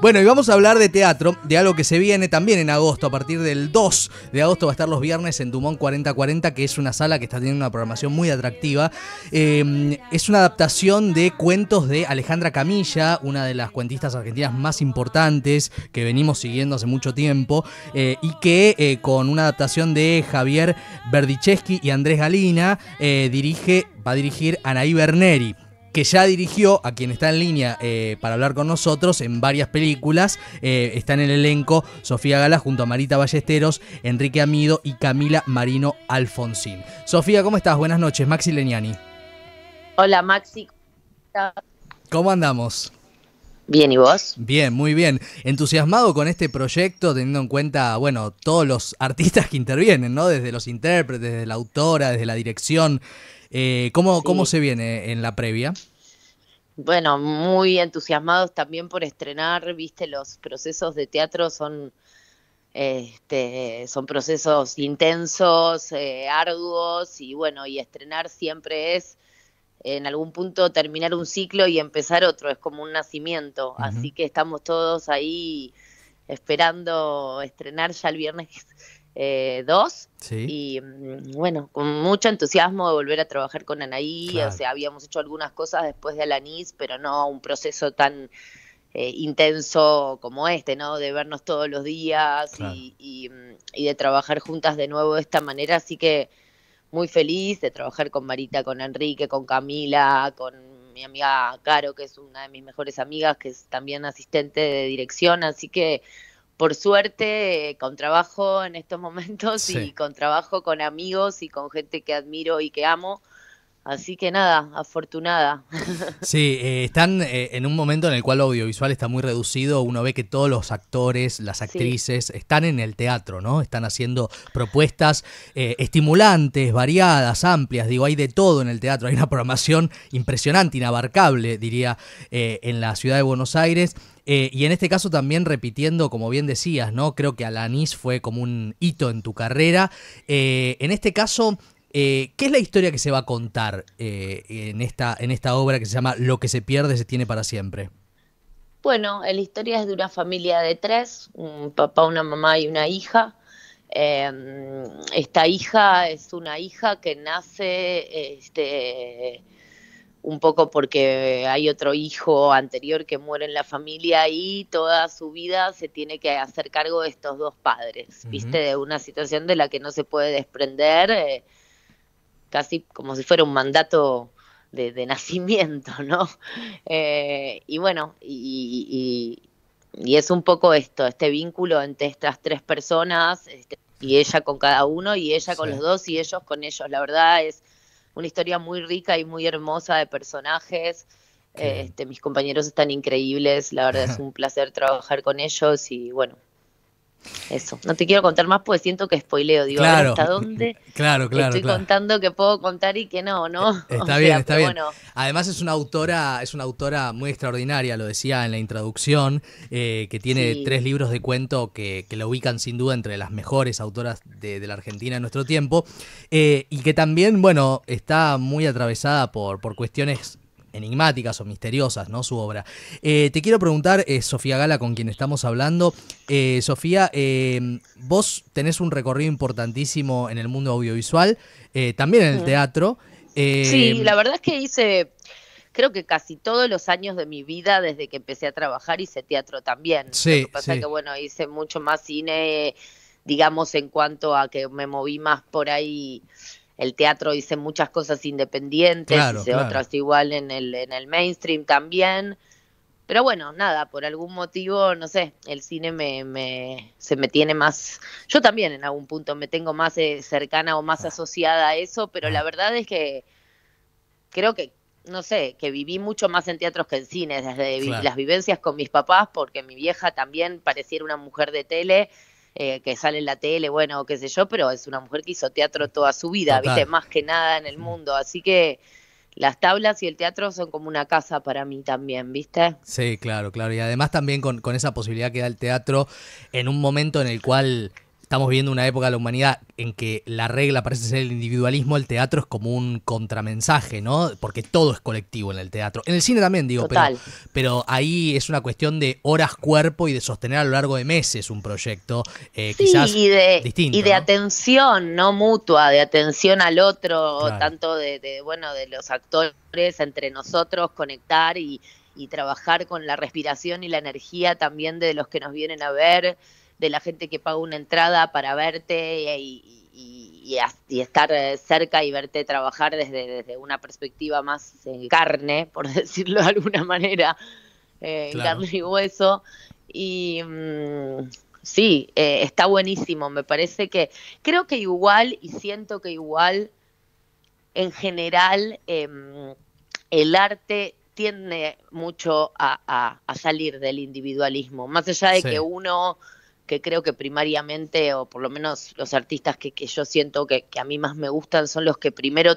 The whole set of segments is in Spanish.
Bueno, y vamos a hablar de teatro, de algo que se viene también en agosto. A partir del 2 de agosto va a estar los viernes en Dumont 4040, que es una sala que está teniendo una programación muy atractiva. Eh, es una adaptación de cuentos de Alejandra Camilla, una de las cuentistas argentinas más importantes que venimos siguiendo hace mucho tiempo, eh, y que eh, con una adaptación de Javier Verdichesky y Andrés Galina dirige, va a dirigir Anaí Berneri que ya dirigió a quien está en línea eh, para hablar con nosotros en varias películas. están eh, está en el elenco Sofía Gala junto a Marita Ballesteros, Enrique Amido y Camila Marino Alfonsín. Sofía, ¿cómo estás? Buenas noches, Maxi Leniani. Hola, Maxi. ¿Cómo andamos? Bien, ¿y vos? Bien, muy bien. Entusiasmado con este proyecto, teniendo en cuenta, bueno, todos los artistas que intervienen, ¿no? Desde los intérpretes, desde la autora, desde la dirección. Eh, ¿cómo, ¿Cómo se viene en la previa? Bueno, muy entusiasmados también por estrenar, viste, los procesos de teatro son, este, son procesos intensos, eh, arduos y bueno, y estrenar siempre es en algún punto terminar un ciclo y empezar otro, es como un nacimiento, así que estamos todos ahí esperando estrenar ya el viernes eh, dos Y mm, bueno, con mucho entusiasmo de volver a trabajar con Anaí. O sea, habíamos hecho algunas cosas después de Alanis, pero no un proceso tan eh, intenso como este, ¿no? De vernos todos los días y, mm, y, de trabajar juntas de nuevo de esta manera. Así que muy feliz de trabajar con Marita, con Enrique, con Camila, con mi amiga Caro, que es una de mis mejores amigas, que es también asistente de dirección. Así que por suerte, eh, con trabajo en estos momentos y con trabajo con amigos y con gente que admiro y que amo, Así que nada, afortunada. Sí, eh, están eh, en un momento en el cual lo audiovisual está muy reducido, uno ve que todos los actores, las actrices, están en el teatro, ¿no? Están haciendo propuestas eh, estimulantes, variadas, amplias, digo, hay de todo en el teatro, hay una programación impresionante, inabarcable, diría, en la ciudad de Buenos Aires. y en este caso también repitiendo, como bien decías, ¿no? Creo que Alanis fue como un hito en tu carrera. en este caso, eh, ¿Qué es la historia que se va a contar eh, en, esta, en esta obra que se llama Lo que se pierde se tiene para siempre? Bueno, eh, la historia es de una familia de tres, un papá, una mamá y una hija. Em, esta hija es una hija que nace este, un poco porque hay otro hijo anterior que muere en la familia y toda su vida se tiene que hacer cargo de estos dos padres, viste, de una situación de la que no se puede desprender casi como si fuera un mandato de, nacimiento, ¿no? Eh, y bueno, y, es un poco esto, este vínculo entre estas tres personas, este, y ella con cada uno, y ella con los dos, y ellos con ellos. La verdad es una historia muy rica y muy hermosa de personajes. Este, mis compañeros están increíbles, la verdad es un placer trabajar con ellos y bueno, eso. No te quiero contar más porque siento que spoileo. Digo, ¿hasta dónde? Claro, claro. Estoy contando que puedo contar y que no, ¿no? Eh, está bien, está bien. Además es una autora, es una autora muy extraordinaria, lo decía en la introducción, eh, que tiene tres libros de cuento que, que la ubican sin duda entre las mejores autoras de, la Argentina en nuestro tiempo. Eh, y que también, bueno, está muy atravesada por, por cuestiones enigmáticas o misteriosas, ¿no? Su obra. Eh, te quiero preguntar, eh, Sofía Gala, con quien estamos hablando. Eh, Sofía, vos tenés un recorrido importantísimo en el mundo audiovisual, también en el teatro. sí, la verdad es que hice, creo que casi todos los años de mi vida, desde que empecé a trabajar, hice teatro también. Sí, Lo que pasa es que, bueno, hice mucho más cine, digamos, en cuanto a que me moví más por ahí el teatro hice muchas cosas independientes, hice otras igual en el, en el mainstream también. Pero bueno, nada, por algún motivo, no sé, el cine me, se me tiene más, yo también en algún punto me tengo más eh, cercana o más asociada a eso, pero la verdad es que creo que, no sé, que viví mucho más en teatros que en cines, desde las vivencias con mis papás, porque mi vieja también pareciera una mujer de tele eh, que sale en la tele, bueno, qué sé yo, pero es una mujer que hizo teatro toda su vida, ¿viste? Más que nada en el mundo. Así que las tablas y el teatro son como una casa para mí también, ¿viste? Sí, claro, claro. Y además también con, con esa posibilidad que da el teatro en un momento en el cual estamos viviendo una época de la humanidad en que la regla parece ser el individualismo, el teatro es como un contramensaje, ¿no? Porque todo es colectivo en el teatro. En el cine también, digo, pero, ahí es una cuestión de horas cuerpo y de sostener a lo largo de meses un proyecto eh, y de, atención, no mutua, de atención al otro, tanto de, bueno, de los actores entre nosotros, conectar y, y trabajar con la respiración y la energía también de los que nos vienen a ver de la gente que paga una entrada para verte y, y, estar eh, cerca y verte trabajar desde, desde una perspectiva más en eh, carne, por decirlo de alguna manera, eh, carne y hueso. Y mm, sí, está buenísimo, me parece que creo que igual y siento que igual en general em, el arte tiende mucho a, salir del individualismo, más allá de que uno que creo que primariamente, o por lo menos los artistas que, yo siento que, a mí más me gustan, son los que primero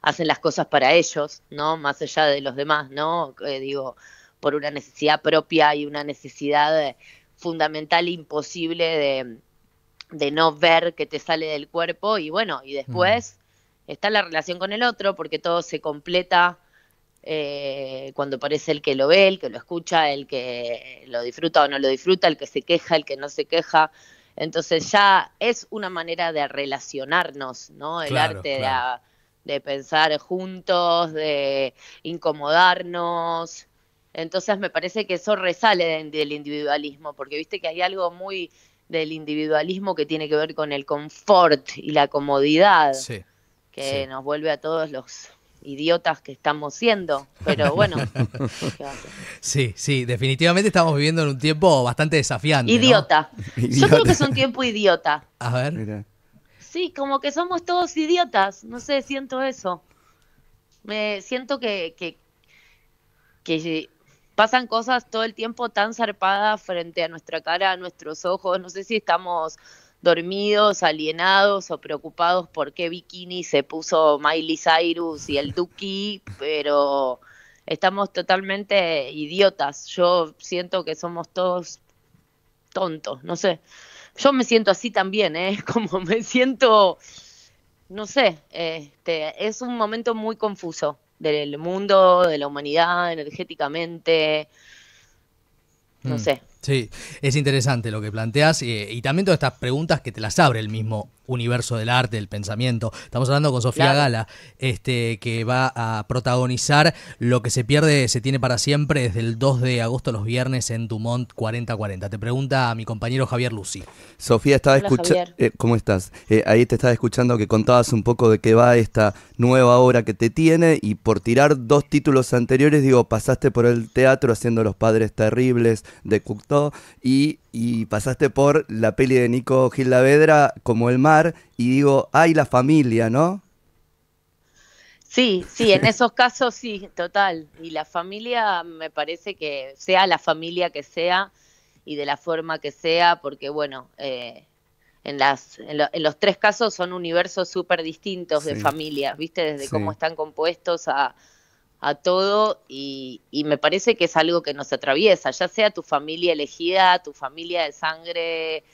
hacen las cosas para ellos, ¿no? Más allá de los demás, ¿no? Eh, digo, por una necesidad propia y una necesidad eh, fundamental imposible de, no ver que te sale del cuerpo y bueno, y después mm. está la relación con el otro porque todo se completa eh, cuando parece el que lo ve, el que lo escucha, el que lo disfruta o no lo disfruta, el que se queja, el que no se queja. Entonces ya es una manera de relacionarnos, ¿no? El arte De, pensar juntos, de incomodarnos. Entonces me parece que eso resale del individualismo, porque viste que hay algo muy del individualismo que tiene que ver con el confort y la comodidad, que nos vuelve a todos los idiotas que estamos siendo, pero bueno. sí, sí, definitivamente estamos viviendo en un tiempo bastante desafiante. Idiota. Yo creo que es un tiempo idiota. A ver. Mira. Sí, como que somos todos idiotas, no sé, siento eso. Me siento que, que, que pasan cosas todo el tiempo tan zarpadas frente a nuestra cara, a nuestros ojos, no sé si estamos dormidos, alienados o preocupados por qué bikini se puso Miley Cyrus y el Duki, pero estamos totalmente idiotas. Yo siento que somos todos tontos, no sé. Yo me siento así también, ¿eh? Como me siento, no sé, este, es un momento muy confuso del mundo, de la humanidad, energéticamente, no mm. sé. Sí, es interesante lo que planteas eh, y también todas estas preguntas que te las abre el mismo universo del arte, del pensamiento. Estamos hablando con Sofía Gala, este, que va a protagonizar Lo que se pierde se tiene para siempre desde el 2 de agosto los viernes en Dumont 4040. Te pregunta a mi compañero Javier Lucy. Sofía, estaba escuchando... Eh, ¿Cómo estás? Eh, ahí te estaba escuchando que contabas un poco de qué va esta nueva obra que te tiene y por tirar dos títulos anteriores, digo, pasaste por el teatro haciendo Los Padres Terribles de Coucteau, y, pasaste por la peli de Nico Vedra como el más y digo, hay la familia, ¿no? Sí, sí, en esos casos sí, total. Y la familia me parece que sea la familia que sea y de la forma que sea, porque bueno, eh, en, las, en, los tres casos son universos súper distintos de familias, ¿viste? Desde cómo están compuestos a, todo y, me parece que es algo que nos atraviesa, ya sea tu familia elegida, tu familia de sangre,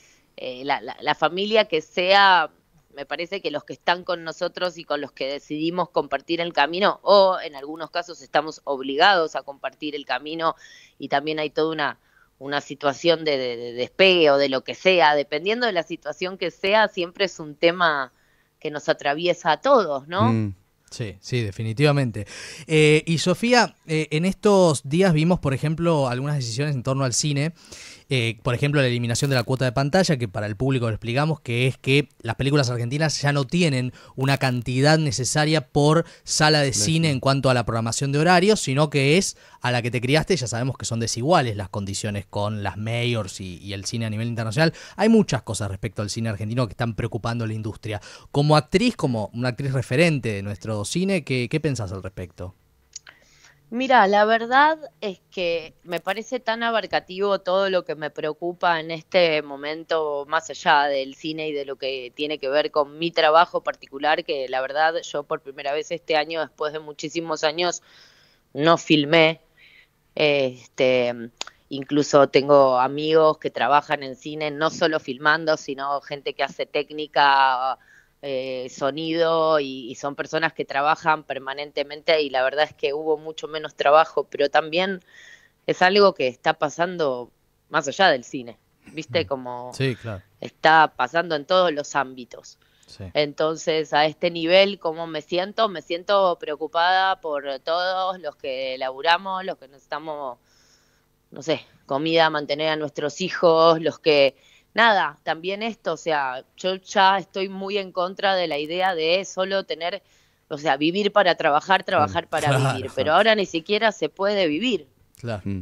eh, la, familia que sea, me parece que los que están con nosotros y con los que decidimos compartir el camino, o en algunos casos estamos obligados a compartir el camino y también hay toda una, una situación de, despegue o de lo que sea, dependiendo de la situación que sea, siempre es un tema que nos atraviesa a todos, ¿no? Mm, sí, sí, definitivamente. Eh, y Sofía, eh, en estos días vimos, por ejemplo, algunas decisiones en torno al cine eh, por ejemplo, la eliminación de la cuota de pantalla, que para el público lo explicamos, que es que las películas argentinas ya no tienen una cantidad necesaria por sala de cine en cuanto a la programación de horarios, sino que es a la que te criaste, ya sabemos que son desiguales las condiciones con las mayors y, el cine a nivel internacional. Hay muchas cosas respecto al cine argentino que están preocupando a la industria. Como actriz, como una actriz referente de nuestro cine, qué pensás al respecto? Mira, la verdad es que me parece tan abarcativo todo lo que me preocupa en este momento, más allá del cine y de lo que tiene que ver con mi trabajo particular, que la verdad yo por primera vez este año, después de muchísimos años, no filmé. Este, incluso tengo amigos que trabajan en cine, no solo filmando, sino gente que hace técnica eh, sonido y, son personas que trabajan permanentemente y la verdad es que hubo mucho menos trabajo, pero también es algo que está pasando más allá del cine, ¿viste? Mm. Como está pasando en todos los ámbitos. Entonces, a este nivel, ¿cómo me siento? Me siento preocupada por todos los que laburamos, los que necesitamos, no sé, comida, mantener a nuestros hijos, los que nada, también esto, o sea, yo ya estoy muy en contra de la idea de solo tener, o sea, vivir para trabajar, trabajar para vivir, pero ahora ni siquiera se puede vivir. Claro. Mm.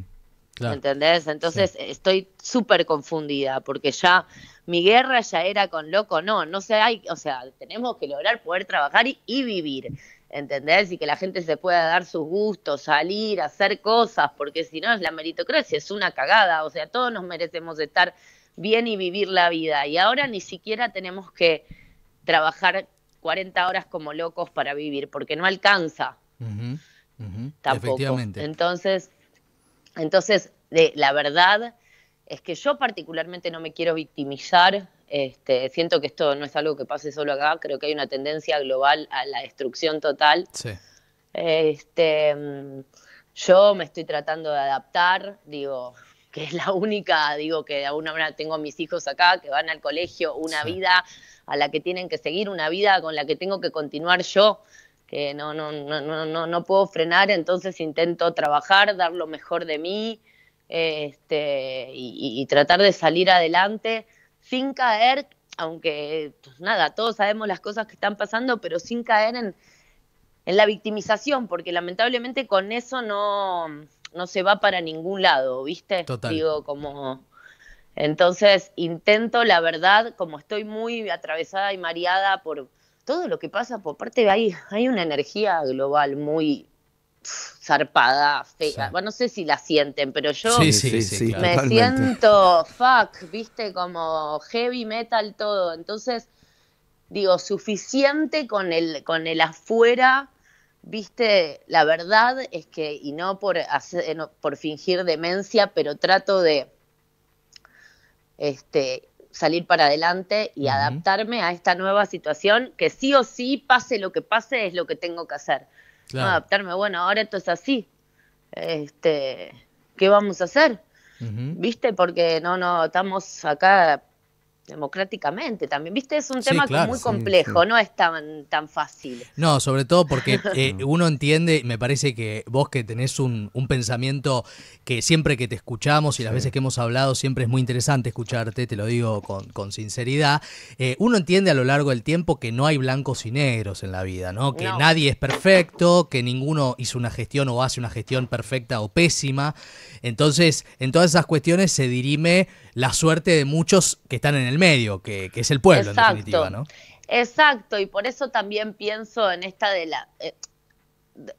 claro. ¿Entendés? Entonces estoy súper confundida porque ya mi guerra ya era con loco, no, no sé, hay, o sea, tenemos que lograr poder trabajar y, y vivir. ¿entendés? Y que la gente se pueda dar sus gustos, salir, hacer cosas, porque si no es la meritocracia, es una cagada, o sea, todos nos merecemos estar bien y vivir la vida. Y ahora ni siquiera tenemos que trabajar 40 horas como locos para vivir, porque no alcanza. tampoco. Entonces, entonces de, la verdad es que yo particularmente no me quiero victimizar. Este, siento que esto no es algo que pase solo acá, creo que hay una tendencia global a la destrucción total. Sí. Este, yo me estoy tratando de adaptar, digo, que es la única, digo, que aún ahora tengo a mis hijos acá, que van al colegio, una vida a la que tienen que seguir, una vida con la que tengo que continuar yo, que no, no, no, no, no, no puedo frenar, entonces intento trabajar, dar lo mejor de mí este, y, y tratar de salir adelante sin caer, aunque pues, nada, todos sabemos las cosas que están pasando, pero sin caer en la victimización, porque lamentablemente con eso no, no se va para ningún lado, ¿viste? Digo, como... Entonces intento, la verdad, como estoy muy atravesada y mareada por todo lo que pasa, por parte de ahí hay una energía global muy zarpada, fea. Bueno, no sé si la sienten, pero yo me siento fuck, viste, como heavy metal todo. Entonces, digo, suficiente con el, con el afuera viste, la verdad es que, y no por, hacer, por fingir demencia, pero trato de este, salir para adelante y adaptarme a esta nueva situación, que sí o sí, pase lo que pase, es lo que tengo que hacer. adaptarme, bueno, ahora esto es así. Este, ¿Qué vamos a hacer? ¿Viste? Porque no, no, estamos acá democráticamente también. Viste, es un tema muy complejo, no es tan, tan fácil. No, sobre todo porque eh, uno entiende, me parece que vos que tenés un, pensamiento que siempre que te escuchamos y las veces que hemos hablado, siempre es muy interesante escucharte, te lo digo con, sinceridad, eh, uno entiende a lo largo del tiempo que no hay blancos y negros en la vida, ¿no? Que nadie es perfecto, que ninguno hizo una gestión o hace una gestión perfecta o pésima. Entonces, en todas esas cuestiones se dirime la suerte de muchos que están en el medio, que, es el pueblo Exacto. en definitiva, ¿no? Exacto, y por eso también pienso en esta de la... Eh,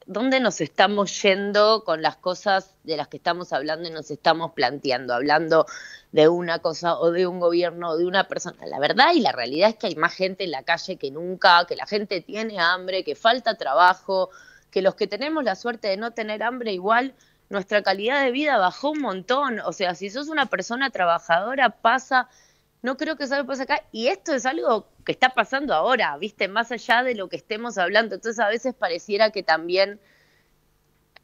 ¿Dónde nos estamos yendo con las cosas de las que estamos hablando y nos estamos planteando? Hablando de una cosa o de un gobierno o de una persona. La verdad y la realidad es que hay más gente en la calle que nunca, que la gente tiene hambre, que falta trabajo, que los que tenemos la suerte de no tener hambre igual, nuestra calidad de vida bajó un montón. O sea, si sos una persona trabajadora, pasa no creo que eso pase acá. Y esto es algo que está pasando ahora, ¿viste? Más allá de lo que estemos hablando. Entonces a veces pareciera que también,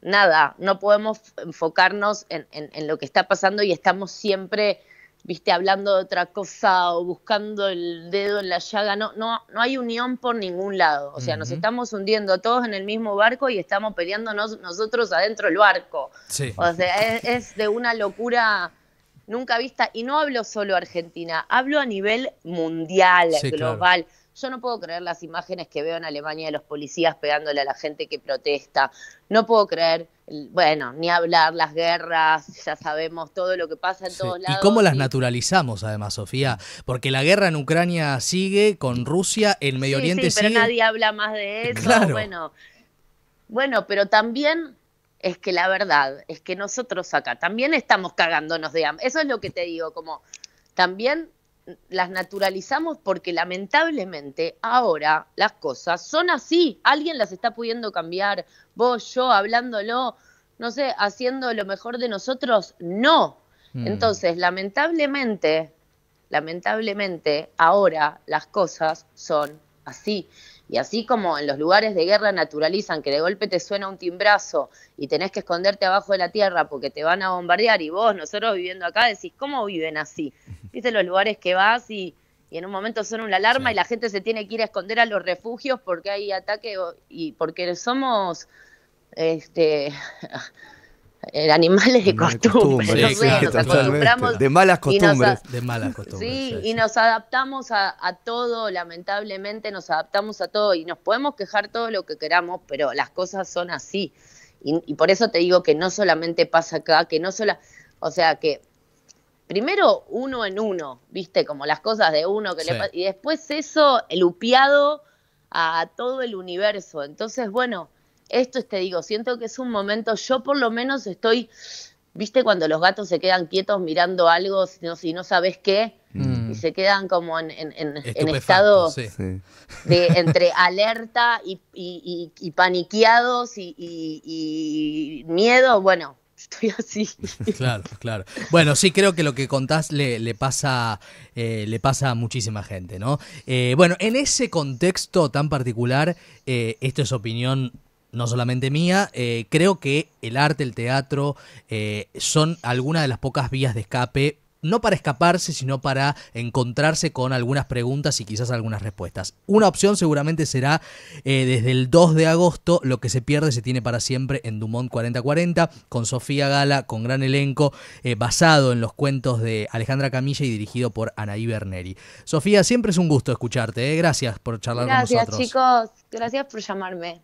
nada, no podemos enfocarnos en, en, lo que está pasando y estamos siempre, ¿viste? Hablando de otra cosa o buscando el dedo en la llaga. No, no, no hay unión por ningún lado. O sea, nos estamos hundiendo todos en el mismo barco y estamos peleándonos nosotros adentro del barco. O sea, es de una locura nunca vista, y no hablo solo Argentina, hablo a nivel mundial, global. Yo no puedo creer las imágenes que veo en Alemania de los policías pegándole a la gente que protesta. No puedo creer, bueno, ni hablar, las guerras, ya sabemos todo lo que pasa en todos lados. Y cómo las naturalizamos, además, Sofía, porque la guerra en Ucrania sigue, con Rusia, el Medio Oriente Oriente sí, Pero nadie habla más de eso. Bueno, bueno, pero también es que la verdad es que nosotros acá también estamos cagándonos de hambre. Eso es lo que te digo, como también las naturalizamos porque lamentablemente ahora las cosas son así. Alguien las está pudiendo cambiar. Vos, yo, hablándolo, no sé, haciendo lo mejor de nosotros, no. Mm. Entonces, lamentablemente, lamentablemente, ahora las cosas son así. Y así como en los lugares de guerra naturalizan que de golpe te suena un timbrazo y tenés que esconderte abajo de la tierra porque te van a bombardear y vos, nosotros viviendo acá, decís, ¿cómo viven así? Dicen los lugares que vas y, en un momento suena una alarma y la gente se tiene que ir a esconder a los refugios porque hay ataque y porque somos este animales de costumbre, de malas costumbres, de malas costumbres. Sí, y nos adaptamos a, todo, lamentablemente nos adaptamos a todo y nos podemos quejar todo lo que queramos, pero las cosas son así. Y, por eso te digo que no solamente pasa acá, que no sola, o sea que primero uno en uno, viste, como las cosas de uno que le y después eso, el a todo el universo. Entonces, bueno, esto es, te digo, siento que es un momento, yo por lo menos estoy, viste cuando los gatos se quedan quietos mirando algo, si no, sabes qué, mm. y se quedan como en, estado de entre alerta y, paniqueados y miedo, bueno, estoy así. Claro, claro. Bueno, sí, creo que lo que contás le, pasa, eh, le pasa a muchísima gente, ¿no? Eh, bueno, en ese contexto tan particular, eh, esto es opinión no solamente mía, eh, creo que el arte, el teatro eh, son algunas de las pocas vías de escape, no para escaparse, sino para encontrarse con algunas preguntas y quizás algunas respuestas. Una opción seguramente será eh, desde el 2 de agosto, lo que se pierde se tiene para siempre en Dumont 4040, con Sofía Gala, con gran elenco, basado en los cuentos de Alejandra Camilla y dirigido por Anaí Berneri. Sofía, siempre es un gusto escucharte, gracias por charlar con nosotros. Gracias chicos, gracias por llamarme.